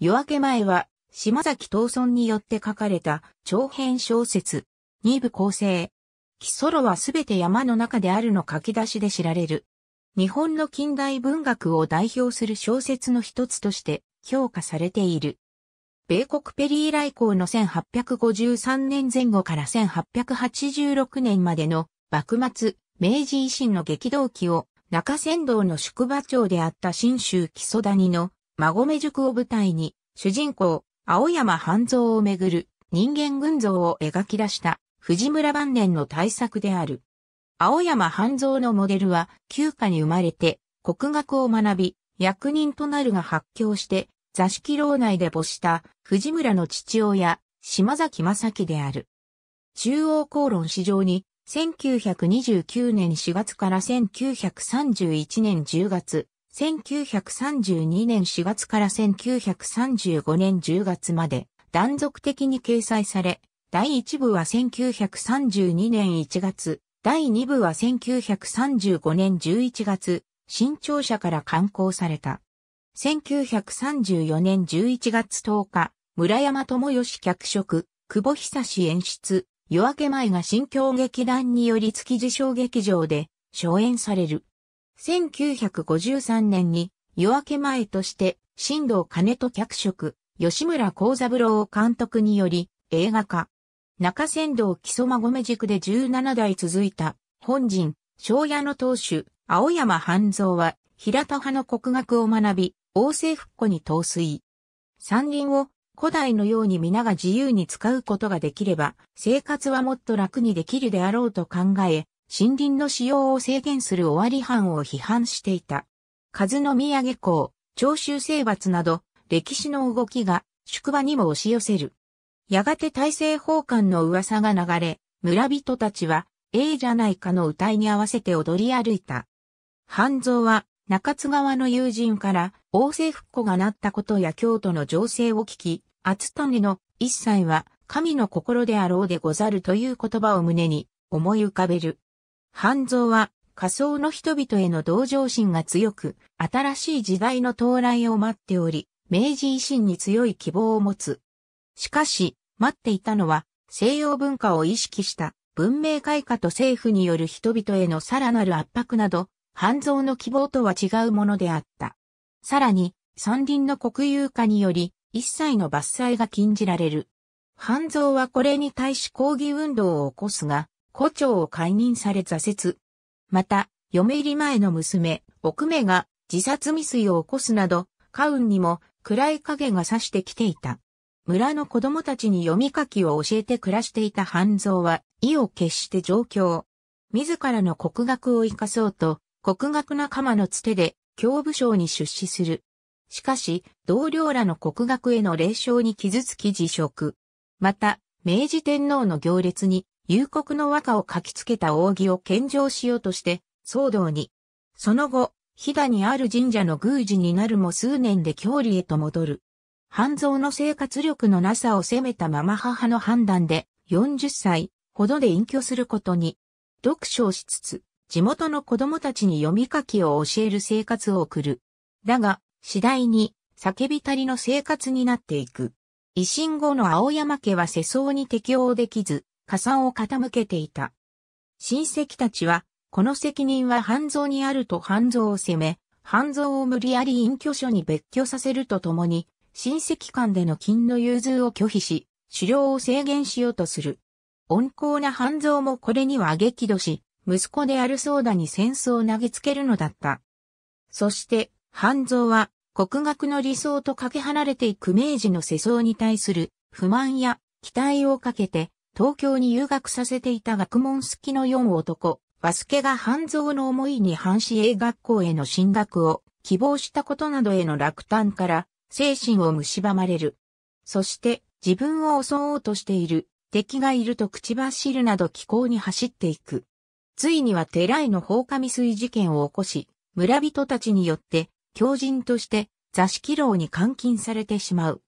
夜明け前は、島崎東村によって書かれた長編小説、二部構成。木ソロはすべて山の中であるの書き出しで知られる。日本の近代文学を代表する小説の一つとして評価されている。米国ペリー来航の1853年前後から1886年までの幕末、明治維新の激動期を中山道の宿場町であった新州木曽谷の孫目塾を舞台に、主人公、青山半蔵をめぐる人間群像を描き出した藤村晩年の大作である。青山半蔵のモデルは、旧家に生まれて、国学を学び、役人となるが発狂して、座敷牢内で没した藤村の父親、島崎正樹である。中央公論史上に、1929年4月から1931年10月、1932年4月から1935年10月まで断続的に掲載され、第1部は1932年1月、第2部は1935年11月、新潮社から刊行された。1934年11月10日、村山智義脚色、久保久志演出、夜明け前が新京劇団により築地小劇場で、初演される。1953年に夜明け前として、新藤金と脚色、吉村幸三郎を監督により映画化。中山道木曽馬込宿で17代続いた、本陣、庄屋の当主、青山半蔵は、平田派の国学を学び、王政復古に陶酔。山林を古代のように皆が自由に使うことができれば、生活はもっと楽にできるであろうと考え、森林の使用を制限する終わり犯を批判していた。数の宮下校、長州征伐など、歴史の動きが宿場にも押し寄せる。やがて大政奉還の噂が流れ、村人たちは、ええじゃないかの歌いに合わせて踊り歩いた。半蔵は、中津川の友人から、王政復古がなったことや京都の情勢を聞き、厚谷の一切は、神の心であろうでござるという言葉を胸に思い浮かべる。半蔵は仮想の人々への同情心が強く、新しい時代の到来を待っており、明治維新に強い希望を持つ。しかし、待っていたのは、西洋文化を意識した文明開化と政府による人々へのさらなる圧迫など、半蔵の希望とは違うものであった。さらに、山林の国有化により、一切の伐採が禁じられる。半蔵はこれに対し抗議運動を起こすが、胡蝶を解任され挫折。また、嫁入り前の娘、奥目が自殺未遂を起こすなど、家運にも暗い影が差してきていた。村の子供たちに読み書きを教えて暮らしていた半蔵は、意を決して上京。自らの国学を生かそうと、国学仲間のつてで、教部省に出資する。しかし、同僚らの国学への霊障に傷つき辞職。また、明治天皇の行列に夕刻の和歌を書きつけた扇を献上しようとして、騒動に。その後、飛騨にある神社の宮司になるも数年で郷里へと戻る。半蔵の生活力のなさを責めたまま母の判断で、40歳ほどで隠居することに。読書をしつつ、地元の子供たちに読み書きを教える生活を送る。だが、次第に、叫びたりの生活になっていく。維新後の青山家は世相に適応できず、加算を傾けていた。親戚たちは、この責任は半蔵にあると半蔵を責め、半蔵を無理やり隠居所に別居させるとともに、親戚間での金の融通を拒否し、狩猟を制限しようとする。温厚な半蔵もこれには激怒し、息子であるそうだに戦争を投げつけるのだった。そして、半蔵は、国学の理想とかけ離れていく明治の世相に対する不満や期待をかけて、東京に留学させていた学問好きの4男、バスケが半蔵の思いに反し英学校への進学を希望したことなどへの落胆から精神を蝕まれる。そして自分を襲おうとしている敵がいると口走るなど気候に走っていく。ついには寺への放火未遂事件を起こし、村人たちによって狂人として座敷牢に監禁されてしまう。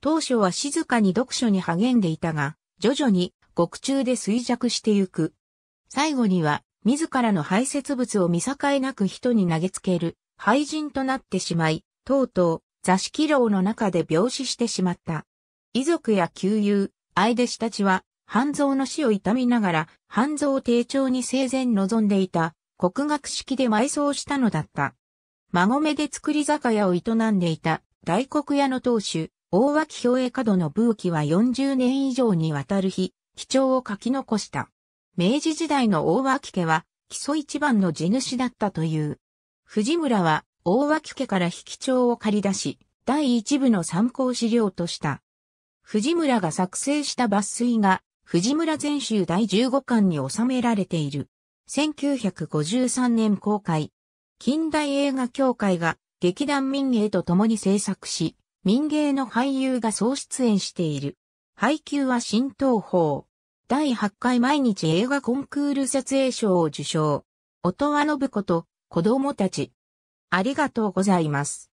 当初は静かに読書に励んでいたが、徐々に獄中で衰弱してゆく。最後には、自らの排泄物を見境なく人に投げつける、廃人となってしまい、とうとう、座敷牢の中で病死してしまった。遺族や旧友、愛弟子たちは、半蔵の死を痛みながら、半蔵丁重に生前望んでいた、国学式で埋葬したのだった。孫目で作り酒屋を営んでいた、大黒屋の当主、大脇兵衛角のブーキは40年以上にわたる日、記帳を書き残した。明治時代の大脇家は、基礎一番の地主だったという。藤村は、大脇家から引き帳を借り出し、第一部の参考資料とした。藤村が作成した抜粋が、藤村全集第15巻に収められている。1953年公開。近代映画協会が劇団民芸と共に制作し、民芸の俳優が総出演している。配給は新東宝。第8回毎日映画コンクール撮影賞を受賞。音羽信子と子供たち。ありがとうございます。